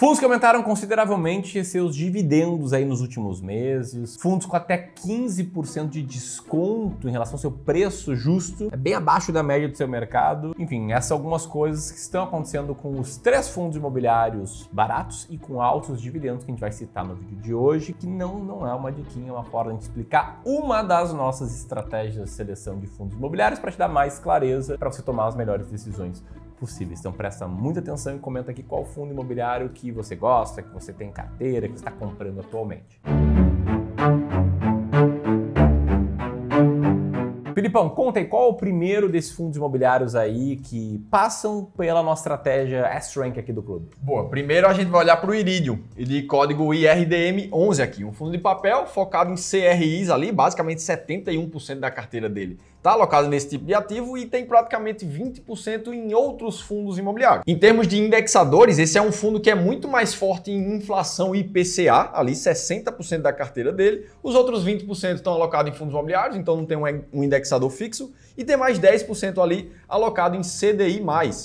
Fundos que aumentaram consideravelmente seus dividendos aí nos últimos meses, fundos com até 15% de desconto em relação ao seu preço justo, é bem abaixo da média do seu mercado. Enfim, essas são algumas coisas que estão acontecendo com os três fundos imobiliários baratos e com altos dividendos que a gente vai citar no vídeo de hoje, que não, não é uma diquinha, é uma forma de explicar uma das nossas estratégias de seleção de fundos imobiliários para te dar mais clareza para você tomar as melhores decisões possíveis. Então presta muita atenção e comenta aqui qual fundo imobiliário que você gosta, que você tem carteira, que está comprando atualmente. Filipão, conta aí qual é o primeiro desses fundos imobiliários aí que passam pela nossa estratégia S-Rank aqui do clube? Boa, primeiro a gente vai olhar para o Iridium, de código IRDM11 aqui, um fundo de papel focado em CRIs ali, basicamente 71% da carteira dele está alocado nesse tipo de ativo e tem praticamente 20% em outros fundos imobiliários. Em termos de indexadores, esse é um fundo que é muito mais forte em inflação IPCA, ali 60% da carteira dele, os outros 20% estão alocados em fundos imobiliários, então não tem um index indexador fixo e tem mais 10% ali alocado em CDI+.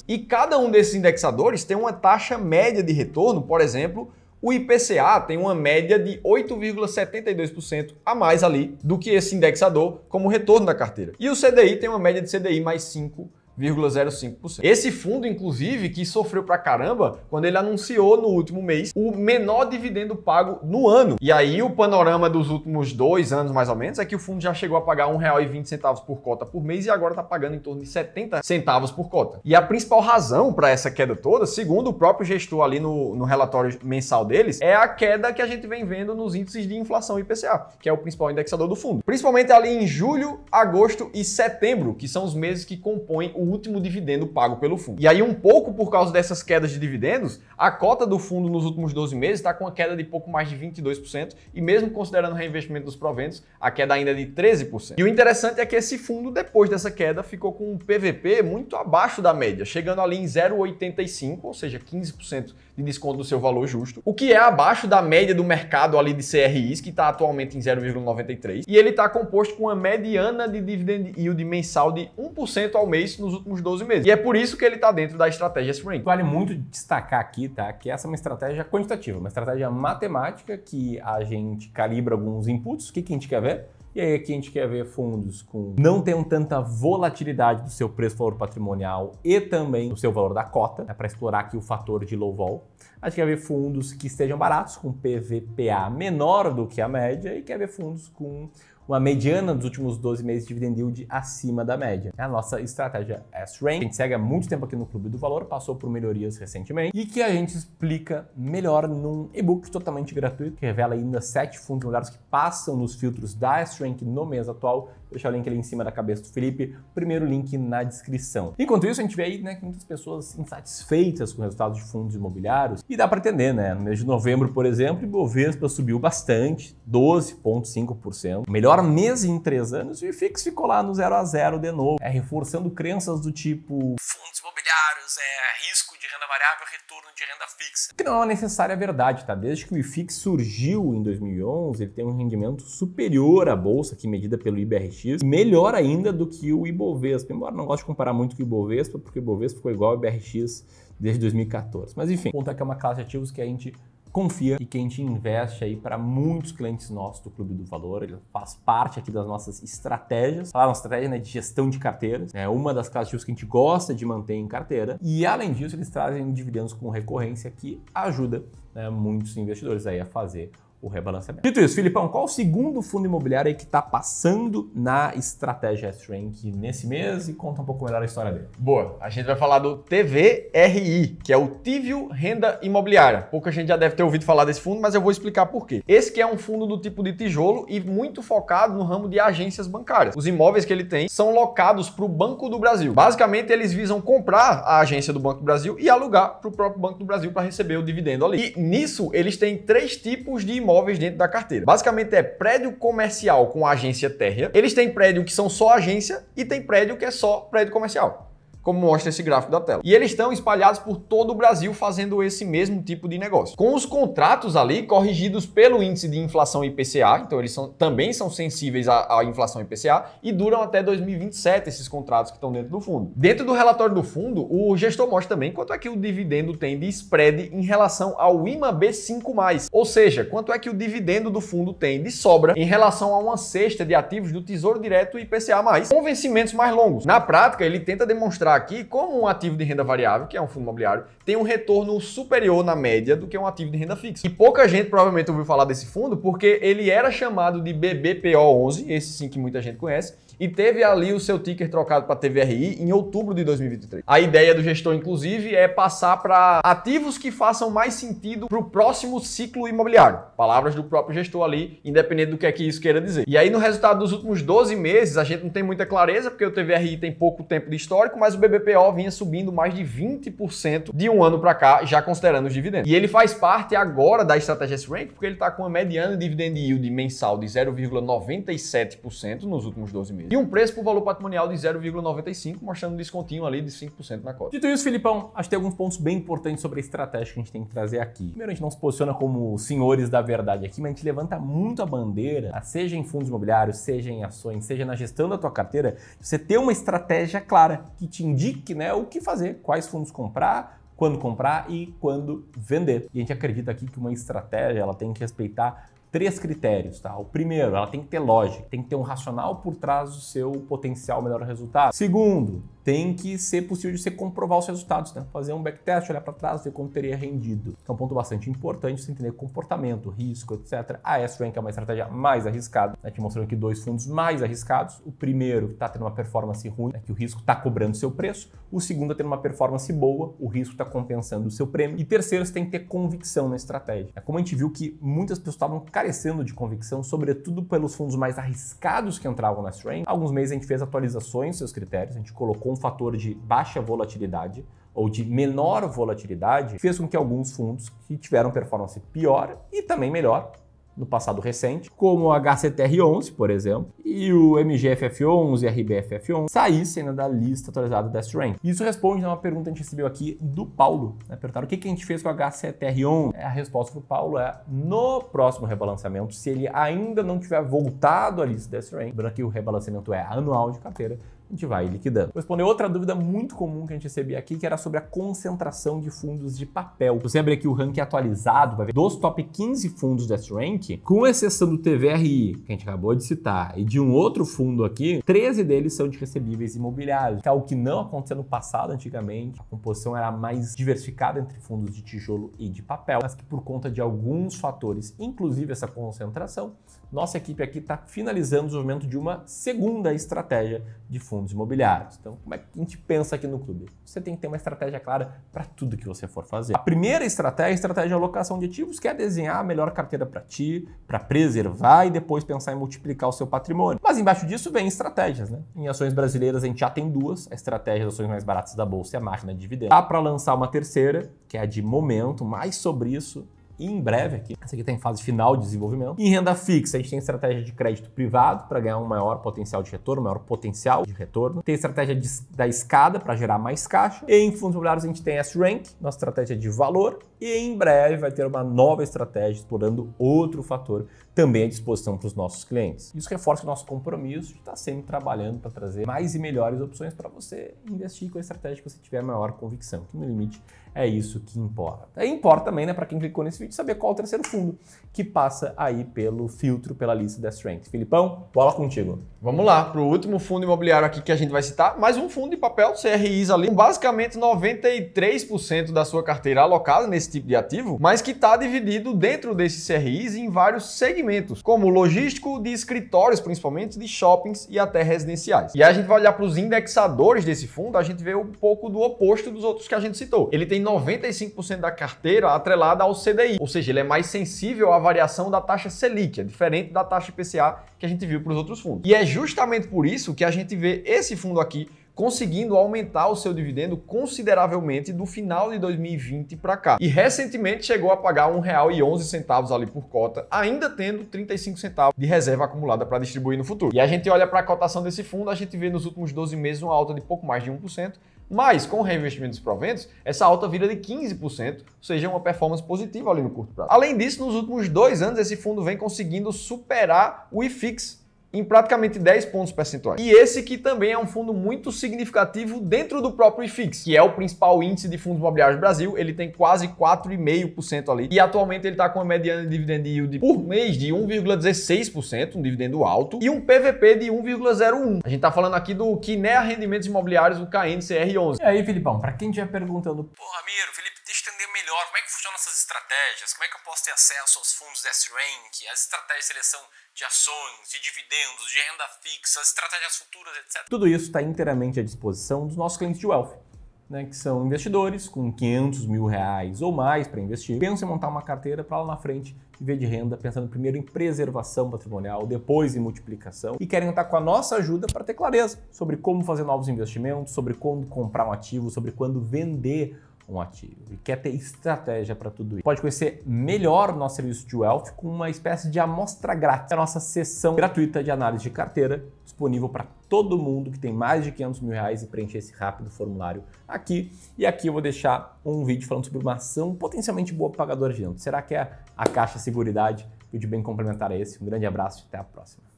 E cada um desses indexadores tem uma taxa média de retorno, por exemplo, o IPCA tem uma média de 8,72% a mais ali do que esse indexador como retorno da carteira. E o CDI tem uma média de CDI mais 5 0,05%. Esse fundo, inclusive, que sofreu pra caramba quando ele anunciou no último mês o menor dividendo pago no ano. E aí o panorama dos últimos dois anos, mais ou menos, é que o fundo já chegou a pagar R$1,20 por cota por mês e agora tá pagando em torno de 70 centavos por cota. E a principal razão para essa queda toda, segundo o próprio gestor ali no, no relatório mensal deles, é a queda que a gente vem vendo nos índices de inflação IPCA, que é o principal indexador do fundo. Principalmente ali em julho, agosto e setembro, que são os meses que compõem último dividendo pago pelo fundo. E aí, um pouco por causa dessas quedas de dividendos, a cota do fundo nos últimos 12 meses está com uma queda de pouco mais de 22%, e mesmo considerando o reinvestimento dos proventos, a queda ainda é de 13%. E o interessante é que esse fundo, depois dessa queda, ficou com um PVP muito abaixo da média, chegando ali em 0,85, ou seja, 15% de desconto do seu valor justo, o que é abaixo da média do mercado ali de CRIs, que está atualmente em 0,93, e ele está composto com uma mediana de dividend yield mensal de 1% ao mês nos últimos 12 meses. E é por isso que ele está dentro da estratégia Spring. Vale muito destacar aqui, tá, que essa é uma estratégia quantitativa, uma estratégia matemática que a gente calibra alguns inputs, o que, que a gente quer ver? E aí aqui a gente quer ver fundos com não tenham tanta volatilidade do seu preço valor patrimonial e também do seu valor da cota, né, para explorar aqui o fator de low vol. A gente quer ver fundos que estejam baratos, com PVPA menor do que a média, e quer ver fundos com uma mediana dos últimos 12 meses de dividend yield acima da média. É a nossa estratégia S-Rank, que a gente segue há muito tempo aqui no Clube do Valor, passou por melhorias recentemente e que a gente explica melhor num e-book totalmente gratuito que revela ainda sete fundos imobiliários que passam nos filtros da S-Rank no mês atual. Vou deixar o link ali em cima da cabeça do Felipe, primeiro link na descrição. Enquanto isso, a gente vê aí né, muitas pessoas insatisfeitas com resultados de fundos imobiliários e dá para entender, né? No mês de novembro, por exemplo, o Bovespa subiu bastante, 12,5%, melhor mês em três anos e o IFIX ficou lá no 0 a 0 de novo, é, reforçando crenças do tipo fundos imobiliários, é risco de renda variável, retorno de renda fixa. Que não é uma necessária verdade, tá? Desde que o IFIX surgiu em 2011, ele tem um rendimento superior à bolsa, que medida pelo IBRX, melhor ainda do que o Ibovespa. Embora não goste de comparar muito com o Ibovespa, porque o Ibovespa ficou igual ao IBRX desde 2014. Mas enfim, o ponto é que é uma classe de ativos que a gente confia e que a gente investe aí para muitos clientes nossos do Clube do Valor. Ele faz parte aqui das nossas estratégias. nossa estratégia né, de gestão de carteiras, é uma das classes de que a gente gosta de manter em carteira. E além disso, eles trazem dividendos com recorrência que ajuda né, muitos investidores aí a fazer o rebalanceamento. Dito isso, Filipão, qual o segundo fundo imobiliário que está passando na estratégia S-Rank nesse mês e conta um pouco melhor a história dele? Boa, a gente vai falar do TVRI, que é o Tivio Renda Imobiliária. Pouca gente já deve ter ouvido falar desse fundo, mas eu vou explicar por quê. Esse que é um fundo do tipo de tijolo e muito focado no ramo de agências bancárias. Os imóveis que ele tem são locados para o Banco do Brasil. Basicamente, eles visam comprar a agência do Banco do Brasil e alugar para o próprio Banco do Brasil para receber o dividendo ali. E nisso, eles têm três tipos de imóveis imóveis dentro da carteira. Basicamente é prédio comercial com agência térrea. Eles têm prédio que são só agência e tem prédio que é só prédio comercial como mostra esse gráfico da tela. E eles estão espalhados por todo o Brasil fazendo esse mesmo tipo de negócio. Com os contratos ali corrigidos pelo índice de inflação IPCA, então eles são, também são sensíveis à, à inflação IPCA e duram até 2027 esses contratos que estão dentro do fundo. Dentro do relatório do fundo, o gestor mostra também quanto é que o dividendo tem de spread em relação ao IMAB 5+, ou seja, quanto é que o dividendo do fundo tem de sobra em relação a uma cesta de ativos do Tesouro Direto IPCA+, com vencimentos mais longos. Na prática, ele tenta demonstrar aqui, como um ativo de renda variável, que é um fundo imobiliário, tem um retorno superior na média do que um ativo de renda fixa. E pouca gente provavelmente ouviu falar desse fundo porque ele era chamado de BBPO11, esse sim que muita gente conhece, e teve ali o seu ticker trocado para TVRI em outubro de 2023. A ideia do gestor, inclusive, é passar para ativos que façam mais sentido para o próximo ciclo imobiliário. Palavras do próprio gestor ali, independente do que é que isso queira dizer. E aí, no resultado dos últimos 12 meses, a gente não tem muita clareza, porque o TVRI tem pouco tempo de histórico, mas o BBPO vinha subindo mais de 20% de um ano para cá, já considerando os dividendos. E ele faz parte agora da estratégia S-Rank, porque ele está com uma mediana de dividend yield mensal de 0,97% nos últimos 12 meses e um preço por valor patrimonial de 0,95, mostrando um descontinho ali de 5% na cota. Dito isso, Filipão, acho que tem alguns pontos bem importantes sobre a estratégia que a gente tem que trazer aqui. Primeiro, a gente não se posiciona como senhores da verdade aqui, mas a gente levanta muito a bandeira, tá? seja em fundos imobiliários, seja em ações, seja na gestão da tua carteira, você ter uma estratégia clara que te indique né, o que fazer, quais fundos comprar, quando comprar e quando vender. E a gente acredita aqui que uma estratégia ela tem que respeitar três critérios, tá? O primeiro, ela tem que ter lógica, tem que ter um racional por trás do seu potencial melhor resultado. Segundo, tem que ser possível de você comprovar os resultados, né? Fazer um backtest, olhar para trás, ver como teria rendido. É um ponto bastante importante você entender comportamento, risco, etc. A S-Rank é uma estratégia mais arriscada, né? te mostrando aqui dois fundos mais arriscados. O primeiro está tendo uma performance ruim, né? que o risco está cobrando seu preço. O segundo está tendo uma performance boa, o risco está compensando o seu prêmio. E terceiro, você tem que ter convicção na estratégia. É como a gente viu que muitas pessoas estavam carecendo de convicção, sobretudo pelos fundos mais arriscados que entravam na S-Rank. Alguns meses a gente fez atualizações seus critérios, a gente colocou um fator de baixa volatilidade ou de menor volatilidade fez com que alguns fundos que tiveram performance pior e também melhor no passado recente, como o HCTR11, por exemplo, e o MGFF11 e RBFF11, saíssem da lista atualizada da S-Rank. Isso responde a uma pergunta que a gente recebeu aqui do Paulo. Né? Perguntaram o que, que a gente fez com o HCTR11. A resposta do Paulo é, no próximo rebalanceamento, se ele ainda não tiver voltado à lista da S-Rank, lembrando que o rebalanceamento é anual de carteira, a gente vai liquidando. Vou responder outra dúvida muito comum que a gente recebia aqui, que era sobre a concentração de fundos de papel. Você abre aqui o ranking atualizado para ver dos top 15 fundos desse ranking com exceção do TVRI, que a gente acabou de citar, e de um outro fundo aqui, 13 deles são de recebíveis imobiliários, que é que não aconteceu no passado, antigamente. A composição era mais diversificada entre fundos de tijolo e de papel, mas que por conta de alguns fatores, inclusive essa concentração, nossa equipe aqui está finalizando o desenvolvimento de uma segunda estratégia de fundos imobiliários. Então, como é que a gente pensa aqui no clube? Você tem que ter uma estratégia clara para tudo que você for fazer. A primeira estratégia, é a estratégia de alocação de ativos, que é desenhar a melhor carteira para ti, para preservar e depois pensar em multiplicar o seu patrimônio. Mas embaixo disso vem estratégias, né? Em ações brasileiras a gente já tem duas, a estratégia das ações mais baratas da bolsa e é a máquina de dividendos. Dá para lançar uma terceira, que é a de momento, mais sobre isso e em breve aqui. Essa aqui tem em fase final de desenvolvimento. Em renda fixa, a gente tem estratégia de crédito privado para ganhar um maior potencial de retorno, maior potencial de retorno. Tem estratégia de, da escada para gerar mais caixa. E em fundos imobiliários, a gente tem S-Rank, nossa estratégia de valor. E em breve vai ter uma nova estratégia explorando outro fator também à disposição para os nossos clientes. Isso reforça o nosso compromisso de estar sempre trabalhando para trazer mais e melhores opções para você investir com a estratégia que você tiver maior convicção, que no limite é isso que importa. E é, importa também, né, para quem clicou nesse vídeo, saber qual é o terceiro fundo que passa aí pelo filtro, pela lista da Strength. Filipão, bola contigo. Vamos lá, para o último fundo imobiliário aqui que a gente vai citar, mais um fundo de papel CRIs ali, com basicamente 93% da sua carteira alocada nesse tipo de ativo, mas que está dividido dentro desses CRIs em vários segmentos segmentos, como logístico de escritórios, principalmente de shoppings e até residenciais. E aí a gente vai olhar para os indexadores desse fundo, a gente vê um pouco do oposto dos outros que a gente citou. Ele tem 95% da carteira atrelada ao CDI, ou seja, ele é mais sensível à variação da taxa Selic, é diferente da taxa IPCA que a gente viu para os outros fundos. E é justamente por isso que a gente vê esse fundo aqui conseguindo aumentar o seu dividendo consideravelmente do final de 2020 para cá. E recentemente chegou a pagar R$ 1,11 ali por cota, ainda tendo 35 centavos de reserva acumulada para distribuir no futuro. E a gente olha para a cotação desse fundo, a gente vê nos últimos 12 meses uma alta de pouco mais de 1%, mas com o reinvestimento dos proventos, essa alta vira de 15%, ou seja, uma performance positiva ali no curto prazo. Além disso, nos últimos dois anos, esse fundo vem conseguindo superar o IFIX, em praticamente 10 pontos percentuais. E esse que também é um fundo muito significativo dentro do próprio IFIX, que é o principal índice de fundos imobiliários do Brasil, ele tem quase 4,5% ali, e atualmente ele está com uma mediana de dividend yield por mês de 1,16%, um dividendo alto, e um PVP de 1,01. A gente está falando aqui do Kinea Rendimentos Imobiliários, o KNCR11. E aí, Filipão, para quem estiver perguntando, porra, Miro, Felipe, deixa eu entender melhor, como é que funcionam essas estratégias? Como é que eu posso ter acesso aos fundos S-Rank, as estratégias de seleção de ações, de dividendos, de renda fixa, estratégias futuras, etc. Tudo isso está inteiramente à disposição dos nossos clientes de Wealth. Né, que são investidores com 500 mil reais ou mais para investir, pensam em montar uma carteira para lá na frente viver de renda, pensando primeiro em preservação patrimonial, depois em multiplicação, e querem estar com a nossa ajuda para ter clareza sobre como fazer novos investimentos, sobre quando comprar um ativo, sobre quando vender um ativo e quer ter estratégia para tudo isso. Pode conhecer melhor o nosso serviço de Wealth com uma espécie de amostra grátis, é a nossa sessão gratuita de análise de carteira, disponível para todo mundo que tem mais de 500 mil reais e preencher esse rápido formulário aqui. E aqui eu vou deixar um vídeo falando sobre uma ação potencialmente boa pagadora de dentro. Será que é a Caixa Seguridade? Vídeo bem complementar a esse. Um grande abraço e até a próxima.